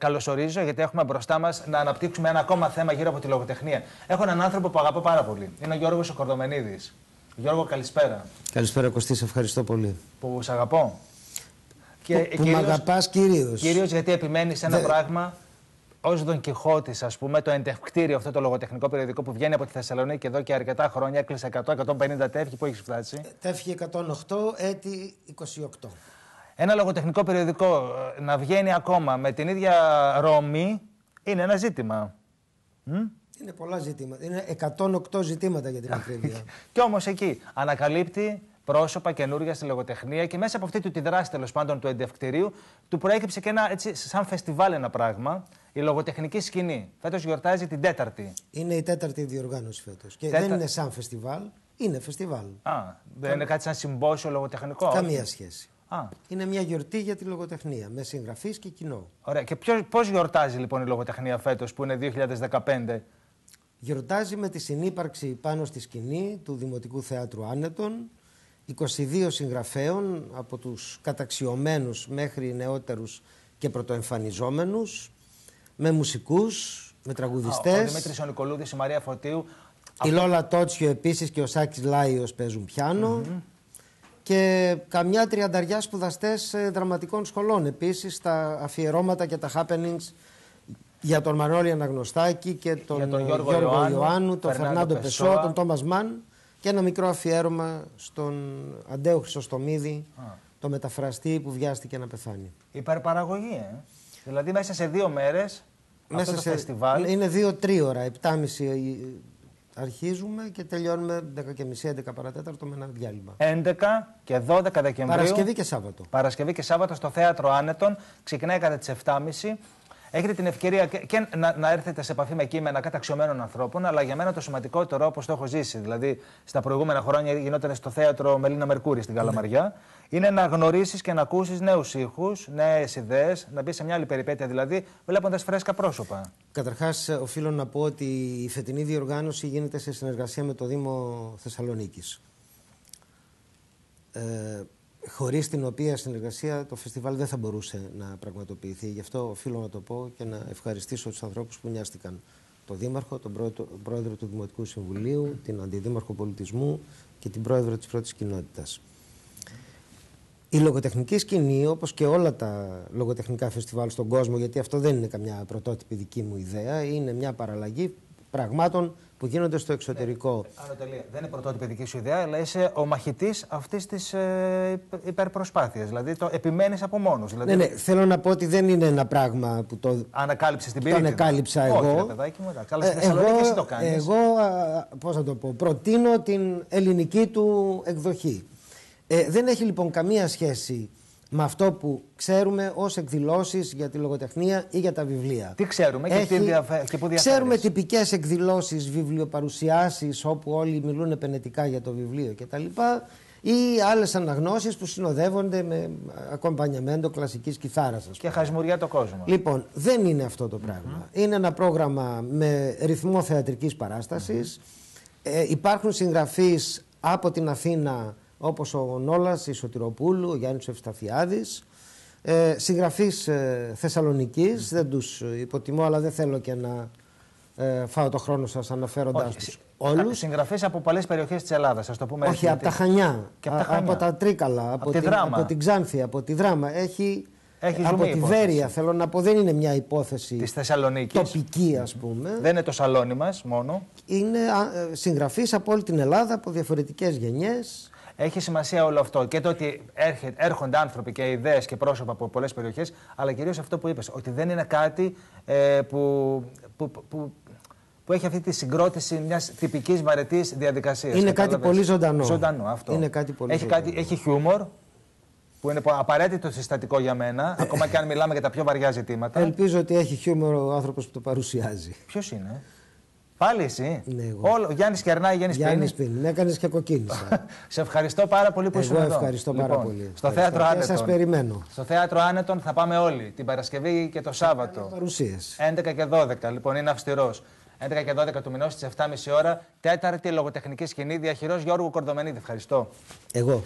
καλωσορίζω γιατί έχουμε μπροστά μας να αναπτύξουμε ένα ακόμα θέμα γύρω από τη λογοτεχνία. Έχω έναν άνθρωπο που αγαπώ πάρα πολύ. Είναι ο Γιώργος Κορδομενίδης. Γιώργο, καλησπέρα. Καλησπέρα, Κωστή, σε ευχαριστώ πολύ. Που σε αγαπώ. Και, που, που με αγαπάς κυρίως. Κυρίως γιατί επιμένεις σε ένα Δε... Ναι. πράγμα ως Δον Κιχώτης, ας πούμε, το εντευκτήριο αυτό το λογοτεχνικό περιοδικό που βγαίνει από τη Θεσσαλονίκη εδώ και αρκετά χρόνια, έκλεισε 100-150 τεύχη. Πού έχεις φτάσει, ε, Τεύχη 108, έτη 28 ένα λογοτεχνικό περιοδικό ε, να βγαίνει ακόμα με την ίδια ρόμη είναι ένα ζήτημα. Είναι πολλά ζητήματα. Είναι 108 ζητήματα για την ακρίβεια. και όμως εκεί ανακαλύπτει πρόσωπα καινούργια στη λογοτεχνία και μέσα από αυτή τη δράση τέλος πάντων του εντευκτηρίου του προέκυψε και ένα έτσι σαν φεστιβάλ ένα πράγμα. Η λογοτεχνική σκηνή. Φέτος γιορτάζει την τέταρτη. Είναι η τέταρτη διοργάνωση φέτος. Και δεν είναι σαν φεστιβάλ, είναι φεστιβάλ. Α, δεν είναι κάτι σαν συμπόσιο λογοτεχνικό. Καμία σχέση. Α. Είναι μια γιορτή για τη λογοτεχνία, με συγγραφείς και κοινό. Ωραία. Και πώς γιορτάζει λοιπόν η λογοτεχνία φέτος που είναι 2015. Γιορτάζει με τη συνύπαρξη πάνω στη σκηνή του Δημοτικού Θεάτρου Άνετων 22 συγγραφέων από τους καταξιωμένους μέχρι νεότερους και πρωτοεμφανιζόμενους με μουσικούς, με τραγουδιστές. Ο, Δημήτρης Δημήτρης η Μαρία Φωτίου. Η Λόλα Τότσιο επίσης και ο Σάκης Λάιος παίζουν και καμιά τριανταριά σπουδαστές ε, δραματικών σχολών. Επίσης τα αφιερώματα και τα happenings για τον Μανώλη Αναγνωστάκη και τον, Γιώργο, Γιώργο Ιωάννου, τον Φερνάντο Πεσό, τον Τόμας Μαν και ένα μικρό αφιέρωμα στον Αντέο Χρυσοστομίδη, το μεταφραστή που βιάστηκε να πεθάνει. Υπερπαραγωγή, ε. Δηλαδή μέσα σε δύο μέρες. Μέσα αυτό σε, φεστιβάλ. Είναι δύο-τρία ώρα, επτάμιση ε, Αρχίζουμε και τελειώνουμε 10.30-11 παρατέταρτο με ένα διάλειμμα. 11 και 12 Δεκεμβρίου. Παρασκευή και Σάββατο. Παρασκευή και Σάββατο στο θέατρο Άνετον. Ξεκινάει κατά τις 7.30 έχετε την ευκαιρία και, να, να, έρθετε σε επαφή με κείμενα καταξιωμένων ανθρώπων, αλλά για μένα το σημαντικότερο, όπως το έχω ζήσει, δηλαδή στα προηγούμενα χρόνια γινόταν στο θέατρο Μελίνα Μερκούρη στην Καλαμαριά, ναι. είναι να γνωρίσεις και να ακούσεις νέους ήχους, νέες ιδέες, να μπεις σε μια άλλη περιπέτεια δηλαδή, βλέποντας φρέσκα πρόσωπα. Καταρχάς, ε, οφείλω να πω ότι η φετινή διοργάνωση γίνεται σε συνεργασία με το Δήμο Θεσσαλονίκης. Ε, Χωρίς την οποία συνεργασία το φεστιβάλ δεν θα μπορούσε να πραγματοποιηθεί. Γι' αυτό οφείλω να το πω και να ευχαριστήσω τους ανθρώπους που νοιάστηκαν. Το Δήμαρχο, τον Πρόεδρο του Δημοτικού Συμβουλίου, την Αντιδήμαρχο Πολιτισμού και την Πρόεδρο της Πρώτης κοινότητας. Η λογοτεχνική σκηνή, όπως και όλα τα λογοτεχνικά φεστιβάλ στον κόσμο, γιατί αυτό δεν είναι καμιά πρωτότυπη δική μου ιδέα, είναι μια παραλλαγή πραγμάτων που γίνονται στο ναι, εξωτερικό. Άλλο τελεία. Δεν είναι πρωτότυπη δική σου ιδέα, αλλά είσαι ο μαχητής αυτής της ε, υπερπροσπάθειας. Δηλαδή το επιμένεις από μόνος. Δηλαδή. Ναι, ναι, θέλω να πω ότι δεν είναι ένα πράγμα που το. Ανακάλυψες την πίτα. Το ανακάλυψα εγώ. Όχι, παιδάκι μου, ε, εσύ το κάνεις. Εγώ, πώ να το πω, προτείνω την ελληνική του εκδοχή. Ε, δεν έχει λοιπόν καμία σχέση με αυτό που ξέρουμε ως εκδηλώσεις για τη λογοτεχνία ή για τα βιβλία. Τι ξέρουμε και, πού διαφέρεις. Ξέρουμε τυπικές εκδηλώσεις, βιβλιοπαρουσιάσεις όπου όλοι μιλούν επενετικά για το βιβλίο κτλ. ή άλλες αναγνώσεις που συνοδεύονται με ακομπανιαμέντο κλασικής κιθάρας Και χασμουριά το κόσμο. Λοιπόν, δεν είναι αυτό το πραγμα mm-hmm. Είναι ένα πρόγραμμα με ρυθμό θεατρικής παράστασης. Mm-hmm. Ε, υπάρχουν συγγραφείς από την Αθήνα Όπως ο Νόλας, η Σωτηροπούλου, ο Γιάννης Ευσταθιάδη. ε, Συγγραφή ε, Θεσσαλονικής, δεν τους υποτιμώ, αλλά δεν θέλω και να ε, φάω το χρόνο σας αναφέροντα του όλου. Συγγραφεί από πολλέ περιοχές της Ελλάδας, ας το πούμε. Όχι, από, τα Χανιά, και από τα Χανιά, τα Τρίκαλα, από, από την Ξάνθη, από τη Δράμα. Έχει... Έχει ε, από τη Βέρεια, θέλω να πω, δεν είναι μια υπόθεση της Θεσσαλονίκης. τοπική, ας πούμε. Δεν είναι το σαλόνι μας μόνο. Είναι ε, συγγραφείς από όλη την Ελλάδα, από διαφορετικές γενιές. Έχει σημασία όλο αυτό. Και το ότι έρχονται άνθρωποι και ιδέες και πρόσωπα από πολλές περιοχές, αλλά κυρίως αυτό που είπες, ότι δεν είναι κάτι ε, που, που, που, που, έχει αυτή τη συγκρότηση μιας τυπικής βαρετής διαδικασίας. Είναι κάτι πολύ ζωντανό. Ζωντανό αυτό. Είναι κάτι πολύ έχει, ζωντανό. Κάτι, έχει χιούμορ, που είναι απαραίτητο συστατικό για μένα, ακόμα και αν μιλάμε για τα πιο βαριά ζητήματα. Ελπίζω ότι έχει χιούμορ ο άνθρωπος που το παρουσιάζει. Ποιος είναι. Πάλι εσύ. Ναι, Όλο, Γιάννης Κερνάη, Γιάννη Πίνη. Γιάννη Πίνη, ναι, έκανες και κοκκίνησα. σε ευχαριστώ πάρα πολύ που ήσουν εδώ. ευχαριστώ πάρα λοιπόν, πολύ. Στο θέατρο Άνετον. Στο θέατρο Άνετον θα πάμε όλοι την Παρασκευή και το Σάββατο. παρουσίαση. 11 και 12, λοιπόν, είναι αυστηρός. 11 και 12 του μηνός στις 7.30 ώρα, τέταρτη λογοτεχνική σκηνή, διαχειρός Γιώργου Κορδομενίδη. Ευχαριστώ. Εγώ.